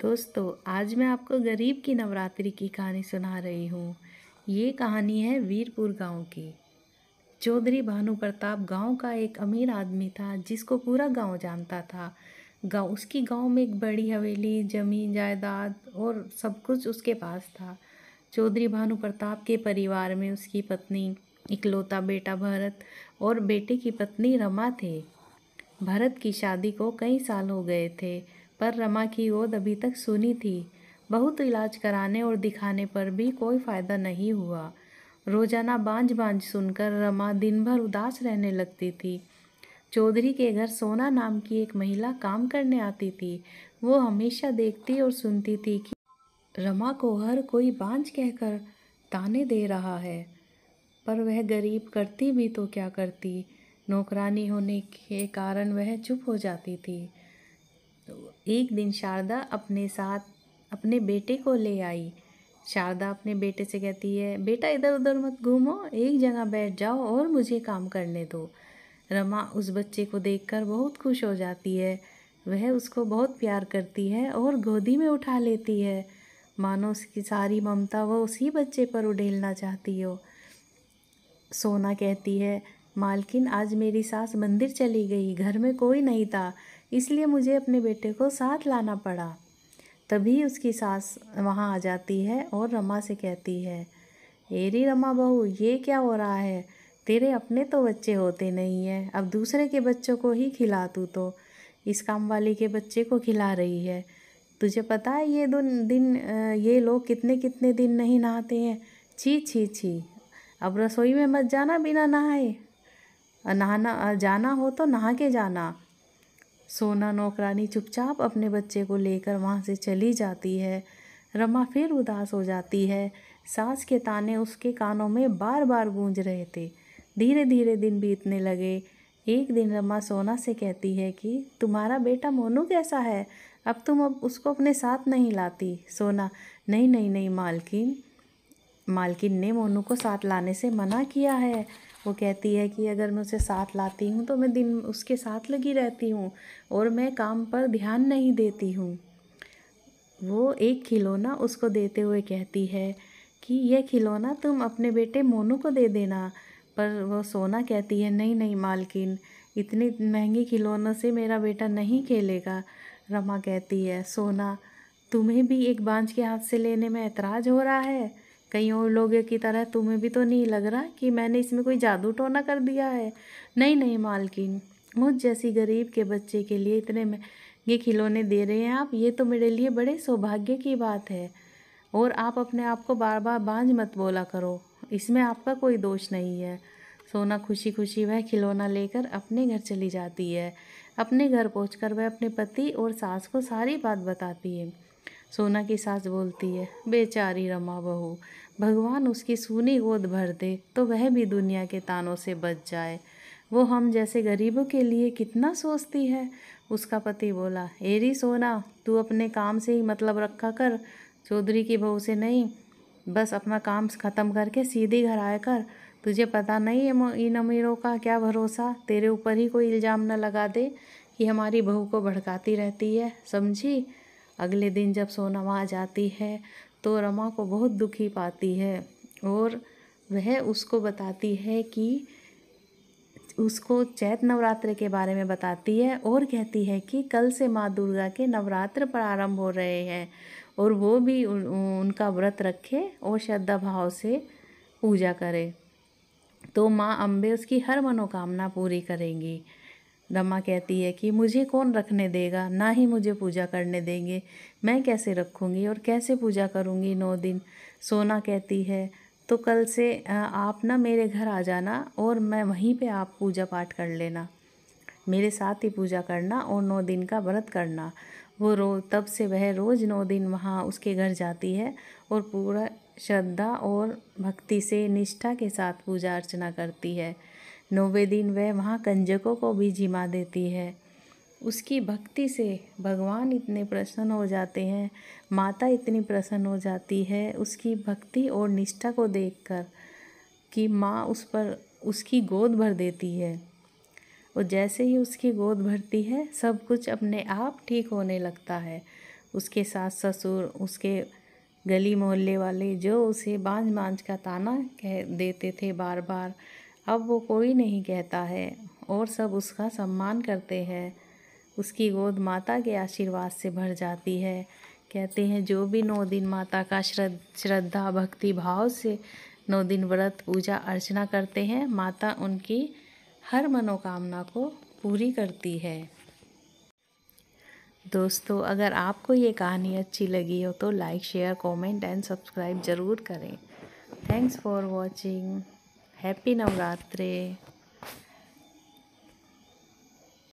दोस्तों आज मैं आपको गरीब की नवरात्रि की कहानी सुना रही हूँ ये कहानी है वीरपुर गांव की चौधरी भानु प्रताप गांव का एक अमीर आदमी था जिसको पूरा गांव जानता था गांव उसकी गांव में एक बड़ी हवेली जमीन जायदाद और सब कुछ उसके पास था चौधरी भानु प्रताप के परिवार में उसकी पत्नी इकलौता बेटा भरत और बेटे की पत्नी रमा थे भरत की शादी को कई साल हो गए थे पर रमा की गोद अभी तक सुनी थी बहुत इलाज कराने और दिखाने पर भी कोई फ़ायदा नहीं हुआ रोज़ाना बांझ बांझ सुनकर रमा दिन भर उदास रहने लगती थी चौधरी के घर सोना नाम की एक महिला काम करने आती थी वो हमेशा देखती और सुनती थी कि रमा को हर कोई बांझ कहकर ताने दे रहा है पर वह गरीब करती भी तो क्या करती नौकरानी होने के कारण वह चुप हो जाती थी एक दिन शारदा अपने साथ अपने बेटे को ले आई शारदा अपने बेटे से कहती है बेटा इधर उधर मत घूमो एक जगह बैठ जाओ और मुझे काम करने दो रमा उस बच्चे को देखकर बहुत खुश हो जाती है वह उसको बहुत प्यार करती है और गोदी में उठा लेती है मानो उसकी सारी ममता वह उसी बच्चे पर उडेलना चाहती हो सोना कहती है मालकिन आज मेरी सास मंदिर चली गई घर में कोई नहीं था इसलिए मुझे अपने बेटे को साथ लाना पड़ा तभी उसकी सास वहाँ आ जाती है और रमा से कहती है एरी रमा बहू ये क्या हो रहा है तेरे अपने तो बच्चे होते नहीं हैं अब दूसरे के बच्चों को ही खिला तू तो इस काम वाले के बच्चे को खिला रही है तुझे पता है ये दो दिन ये लोग कितने कितने दिन नहीं नहाते हैं छी छी छी अब रसोई में मत जाना बिना नहाए नहाना जाना हो तो नहा के जाना सोना नौकरानी चुपचाप अपने बच्चे को लेकर वहाँ से चली जाती है रमा फिर उदास हो जाती है सास के ताने उसके कानों में बार बार गूंज रहे थे धीरे धीरे दिन बीतने लगे एक दिन रमा सोना से कहती है कि तुम्हारा बेटा मोनू कैसा है अब तुम अब उसको अपने साथ नहीं लाती सोना नहीं नहीं नहीं मालकिन मालकिन ने मोनू को साथ लाने से मना किया है वो कहती है कि अगर मैं उसे साथ लाती हूँ तो मैं दिन उसके साथ लगी रहती हूँ और मैं काम पर ध्यान नहीं देती हूँ वो एक खिलौना उसको देते हुए कहती है कि यह खिलौना तुम अपने बेटे मोनू को दे देना पर वो सोना कहती है नहीं नहीं मालकिन इतने महंगे खिलौनों से मेरा बेटा नहीं खेलेगा रमा कहती है सोना तुम्हें भी एक बांझ के हाथ से लेने में ऐतराज़ हो रहा है कई और लोगों की तरह तुम्हें भी तो नहीं लग रहा कि मैंने इसमें कोई जादू टोना कर दिया है नहीं नहीं मालकिन मुझ जैसी गरीब के बच्चे के लिए इतने महंगे खिलौने दे रहे हैं आप ये तो मेरे लिए बड़े सौभाग्य की बात है और आप अपने आप को बार बार बांझ मत बोला करो इसमें आपका कोई दोष नहीं है सोना खुशी खुशी वह खिलौना लेकर अपने घर चली जाती है अपने घर पहुंचकर वह अपने पति और सास को सारी बात बताती है सोना की सास बोलती है बेचारी रमा बहू भगवान उसकी सूनी गोद भर दे तो वह भी दुनिया के तानों से बच जाए वो हम जैसे गरीबों के लिए कितना सोचती है उसका पति बोला एरी सोना तू अपने काम से ही मतलब रखा कर चौधरी की बहू से नहीं बस अपना काम ख़त्म करके सीधे घर आया कर तुझे पता नहीं है इन अमीरों का क्या भरोसा तेरे ऊपर ही कोई इल्ज़ाम न लगा दे कि हमारी बहू को भड़काती रहती है समझी अगले दिन जब सोनमा जाती है तो रमा को बहुत दुखी पाती है और वह उसको बताती है कि उसको चैत नवरात्र के बारे में बताती है और कहती है कि कल से माँ दुर्गा के नवरात्र प्रारंभ हो रहे हैं और वो भी उन, उनका व्रत रखे और श्रद्धा भाव से पूजा करे तो माँ अम्बे उसकी हर मनोकामना पूरी करेंगी रमा कहती है कि मुझे कौन रखने देगा ना ही मुझे पूजा करने देंगे मैं कैसे रखूँगी और कैसे पूजा करूँगी नौ दिन सोना कहती है तो कल से आप ना मेरे घर आ जाना और मैं वहीं पे आप पूजा पाठ कर लेना मेरे साथ ही पूजा करना और नौ दिन का व्रत करना वो रो तब से वह रोज़ नौ दिन वहाँ उसके घर जाती है और पूरा श्रद्धा और भक्ति से निष्ठा के साथ पूजा अर्चना करती है नौवे दिन वह वहाँ कंजकों को भी जिमा देती है उसकी भक्ति से भगवान इतने प्रसन्न हो जाते हैं माता इतनी प्रसन्न हो जाती है उसकी भक्ति और निष्ठा को देखकर कि माँ उस पर उसकी गोद भर देती है और जैसे ही उसकी गोद भरती है सब कुछ अपने आप ठीक होने लगता है उसके सास ससुर उसके गली मोहल्ले वाले जो उसे बांझ बांझ का ताना कह देते थे बार बार अब वो कोई नहीं कहता है और सब उसका सम्मान करते हैं उसकी गोद माता के आशीर्वाद से भर जाती है कहते हैं जो भी नौ दिन माता का श्रद्धा भक्ति भाव से नौ दिन व्रत पूजा अर्चना करते हैं माता उनकी हर मनोकामना को पूरी करती है दोस्तों अगर आपको ये कहानी अच्छी लगी हो तो like share comment and subscribe ज़रूर करें thanks for watching happy Navratri